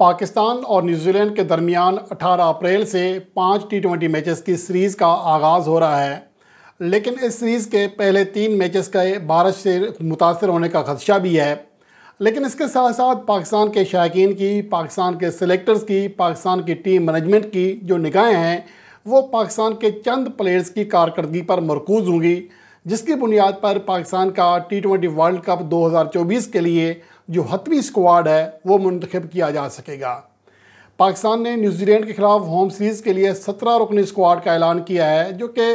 पाकिस्तान और न्यूजीलैंड के दरमियान 18 अप्रैल से पाँच टी ट्वेंटी मैचेस की सीरीज़ का आगाज़ हो रहा है लेकिन इस सीरीज़ के पहले तीन मैचेस का बारिश से मुतासर होने का खदशा भी है लेकिन इसके साथ साथ पाकिस्तान के शायकीन की पाकिस्तान के सेलेक्टर्स की पाकिस्तान की टीम मैनेजमेंट की जो निगाहें हैं वो पाकिस्तान के चंद प्लेयर्स की कारकर्दगी पर मरकूज़ होंगी जिसकी बुनियाद पर पाकिस्तान का टी ट्वेंटी वर्ल्ड कप 2024 के लिए जो हतवी स्क्वाड है वो मंतखब किया जा सकेगा पाकिस्तान ने न्यूजीलैंड के ख़िलाफ़ होम सीरीज़ के लिए सत्रह रुकनी स्क्वाड का ऐलान किया है जो कि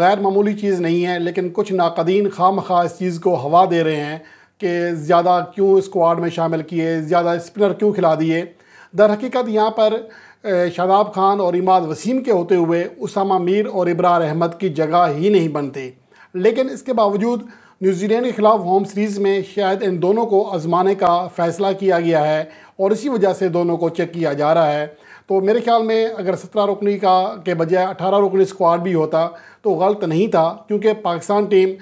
गैर मामूली चीज़ नहीं है लेकिन कुछ नाकदीन खाम खा इस चीज़ को हवा दे रहे हैं कि ज़्यादा क्यों स्क्वाड में शामिल किए ज़्यादा स्पिनर क्यों खिला दिए दर हकीकत यहाँ पर शादाब खान और इमाद वसीम के होते हुए उसामा मीर और इब्रार अहमद की जगह ही नहीं बनती लेकिन इसके बावजूद न्यूजीलैंड के खिलाफ होम सीरीज़ में शायद इन दोनों को आजमाने का फ़ैसला किया गया है और इसी वजह से दोनों को चेक किया जा रहा है तो मेरे ख्याल में अगर सत्रह रुकनी का के बजाय अठारह रुकनी स्क्वाड भी होता तो गलत नहीं था क्योंकि पाकिस्तान टीम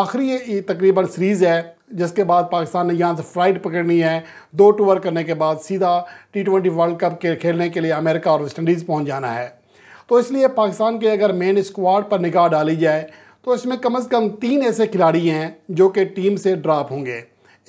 आखिरी तकरीबन सीरीज़ है जिसके बाद पाकिस्तान ने यहाँ से फ्लाइट पकड़नी है दो टूर करने के बाद सीधा टी ट्वेंटी वर्ल्ड कप के खेलने के लिए अमेरिका और वेस्ट इंडीज़ पहुँच जाना है तो इसलिए पाकिस्तान के अगर मेन स्क्वाड पर निगाह डाली जाए तो इसमें कम से कम तीन ऐसे खिलाड़ी हैं जो कि टीम से ड्रॉप होंगे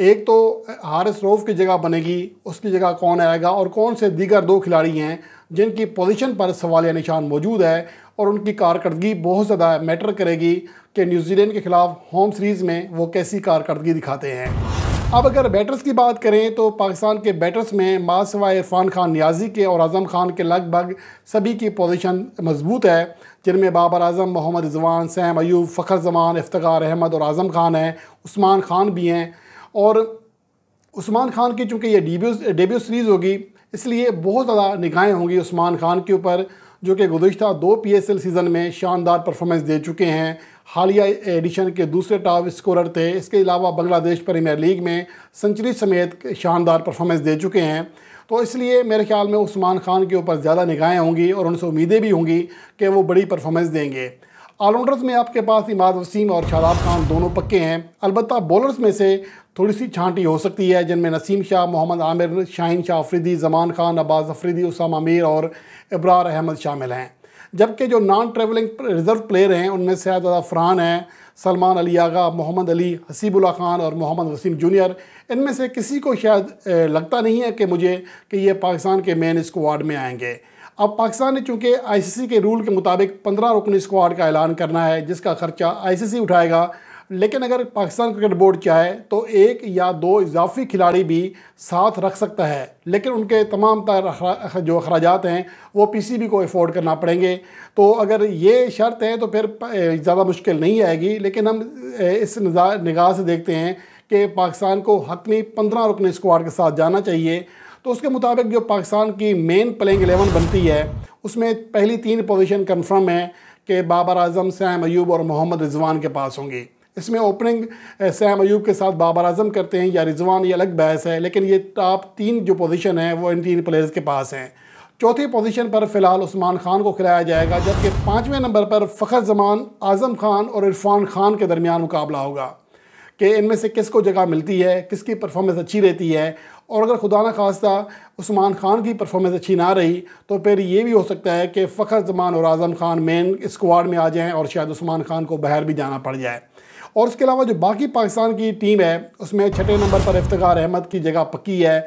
एक तो हारिस रोफ की जगह बनेगी उसकी जगह कौन आएगा और कौन से दीगर दो खिलाड़ी हैं जिनकी पोजीशन पर सवाल या निशान मौजूद है और उनकी कारकर्दगी बहुत ज़्यादा मैटर करेगी कि न्यूजीलैंड के खिलाफ होम सीरीज़ में वो कैसी कारकर्दगी दिखाते हैं अब अगर बैटर्स की बात करें तो पाकिस्तान के बैटर्स में मासवाए इरफान खान न्याजी के और आज़म खान के लगभग सभी की पोजीशन मजबूत है जिनमें बाबर आजम मोहम्मद रिजवान सैम अयूब फ़खर जमान इफ्तार अहमद और आज़म खान हैं उस्मान खान भी हैं और उस्मान खान की चूँकि ये डेब्यू डेब्यू सीरीज़ होगी इसलिए बहुत ज़्यादा निगाहें होंगी उस्मान खान के ऊपर जो कि गुजशत दो पी एस एल सीज़न में शानदार परफॉर्मेंस दे चुके हैं हालिया एडिशन के दूसरे टॉप स्कोरर थे इसके अलावा बांग्लादेश प्रीमियर लीग में सेंचुरी समेत शानदार परफॉर्मेंस दे चुके हैं तो इसलिए मेरे ख्याल में उस्मान खान के ऊपर ज़्यादा निगाहें होंगी और उनसे उम्मीदें भी होंगी कि वो बड़ी परफॉर्मेंस देंगे ऑलराउंडर्स में आपके पास इमाद वसीम और शादाब खान दोनों पक्के हैं अलबत्त बॉलर्स में से थोड़ी सी छांटी हो सकती है जिनमें नसीम शाह मोहम्मद आमिर शाहिन शाह अफरीदी जमान खान अब्बास अफरीदी उसामा मीर और इब्रार अहमद शामिल हैं जबकि जो नॉन ट्रेवलिंग रिज़र्व प्लेयर हैं उनमें से ज़्यादा फ़रहान हैं सलमान अली आगा मोहम्मद अली हसीबुल्ला खान और मोहम्मद वसीम जूनियर इनमें से किसी को शायद लगता नहीं है कि मुझे कि ये पाकिस्तान के मेन स्क्वाड में आएंगे अब पाकिस्तान ने चूँकि आईसीसी के रूल के मुताबिक पंद्रह रुकनी स्क्वाड का ऐलान करना है जिसका खर्चा आईसीसी उठाएगा लेकिन अगर पाकिस्तान क्रिकेट बोर्ड चाहे तो एक या दो इजाफी खिलाड़ी भी साथ रख सकता है लेकिन उनके तमाम तर जो अखराज हैं वो पीसीबी को अफोर्ड करना पड़ेंगे तो अगर ये शर्त है तो फिर ज़्यादा मुश्किल नहीं आएगी लेकिन हम इस निगाह से देखते हैं कि पाकिस्तान को हतमी पंद्रह रुकने स्क्वाड के साथ जाना चाहिए तो उसके मुताबिक जो पाकिस्तान की मेन प्लेइंग एलेवन बनती है उसमें पहली तीन पोजीशन कन्फर्म है कि बाबर आजम सैम अयूब और मोहम्मद रिजवान के पास होंगी इसमें ओपनिंग सैम अयूब के साथ बाबर आजम करते हैं या रिजवान ये अलग बहस है लेकिन ये टॉप तीन जो पोजीशन है वो इन तीन प्लेयर्स के पास हैं चौथी पोजीशन पर फ़िलहाल उस्मान खान को खिलाया जाएगा जबकि पाँचवें नंबर पर फ़खर जमान आज़म खान और इरफान खान के दरमियान मुकाबला होगा कि इनमें से किसको जगह मिलती है किसकी परफॉर्मेंस अच्छी रहती है और अगर खुदा न खास्ता उस्मान खान की परफॉर्मेंस अच्छी ना रही तो फिर ये भी हो सकता है कि फ़खर जमान और आज़म खान मेन स्क्वाड में आ जाएँ और शायद उस्मान खान को बाहर भी जाना पड़ जाए और उसके अलावा जो बाकी पाकिस्तान की टीम है उसमें छठे नंबर पर इफ्तार अहमद की जगह पक्की है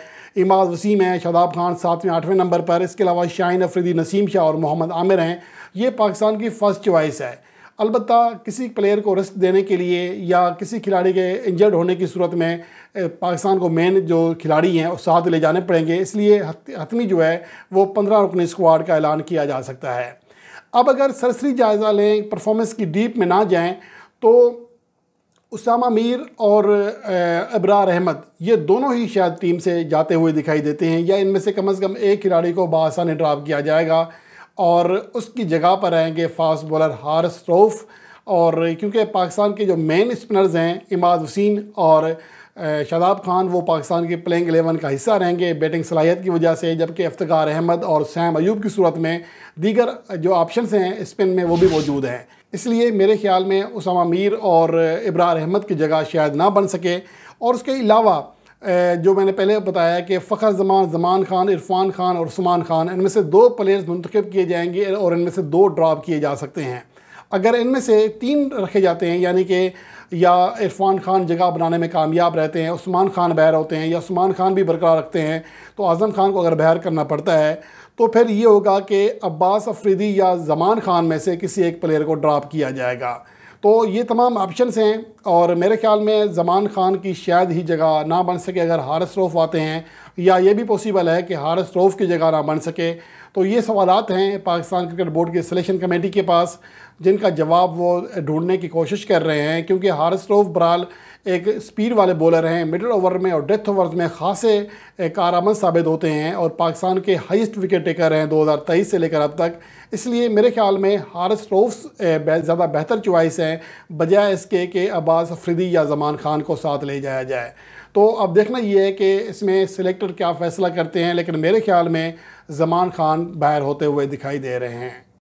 इमाद वसीम है शादाब खान सातवें आठवें नंबर पर इसके अलावा शाहन अफरीदी नसीम शाह और मोहम्मद आमिर हैं ये पाकिस्तान की फ़र्स्ट चॉइस है अलबत् किसी प्लेयर को रिस्क देने के लिए या किसी खिलाड़ी के इंजर्ड होने की सूरत में पाकिस्तान को मेन जो खिलाड़ी हैं उस साथ ले जाने पड़ेंगे इसलिए हतमी जो है वो पंद्रह रुकनी स्क्वाड का ऐलान किया जा सकता है अब अगर सरसरी जायज़ा लें परफॉर्मेंस की डीप में ना जाएं तो उसामा मीर और अबरार अहमद ये दोनों ही शायद टीम से जाते हुए दिखाई देते हैं या इनमें से कम अज़ कम एक खिलाड़ी को बासानी ड्राप किया जाएगा और उसकी जगह पर आएंगे फास्ट बॉलर हारस रोफ़ और क्योंकि पाकिस्तान के जो मेन स्पिनर्स हैं इमाद हुसैन और शादाब खान वो पाकिस्तान के प्लेइंग एलेवन का हिस्सा रहेंगे बैटिंग सलाहियत की वजह से जबकि अफ्तार अहमद और सैम अयूब की सूरत में दीगर जो ऑप्शन हैं स्पिन में वो भी मौजूद हैं इसलिए मेरे ख्याल में उसामा मीर और इब्रार अहमद की जगह शायद ना बन सके और उसके अलावा जो मैंने पहले बताया कि फ़खर जमान जमान खान इरफान खान और उस्मान खान इनमें से दो प्लेयर्स मंतखब किए जाएंगे और इनमें से दो ड्रॉप किए जा सकते हैं अगर इनमें से तीन रखे जाते हैं यानी कि या इरफान खान जगह बनाने में कामयाब रहते हैं उस्मान खान बहर होते हैं या उस्मान खान भी बरकरार रखते हैं तो आज़म खान को अगर बहर करना पड़ता है तो फिर ये होगा कि अब्बास अफरीदी या जमान खान में से किसी एक प्लेयर को ड्राप किया जाएगा तो ये तमाम ऑप्शन हैं और मेरे ख्याल में जमान खान की शायद ही जगह ना बन सके अगर हारस रोफ आते हैं या ये भी पॉसिबल है कि हारस रोफ़ की जगह ना बन सके तो ये सवालत हैं पाकिस्तान क्रिकेट बोर्ड की सिलेक्शन कमेटी के पास जिनका जवाब वो ढूंढने की कोशिश कर रहे हैं क्योंकि हारस रोफ़ बराल एक स्पीड वाले बॉलर हैं मिडिल ओवर में और डेथ ओवर में खासे कारामन साबित होते हैं और पाकिस्तान के हाईएस्ट विकेट टेकर हैं 2023 से लेकर अब तक इसलिए मेरे ख्याल में हारस रोफ्स ज़्यादा बेहतर चॉइस हैं बजाय इसके कि अब्बास अफरीदी या जमान खान को साथ ले जाया जाए तो अब देखना ये है कि इसमें सिलेक्टर क्या फ़ैसला करते हैं लेकिन मेरे ख्याल में जमान खान बाहर होते हुए दिखाई दे रहे हैं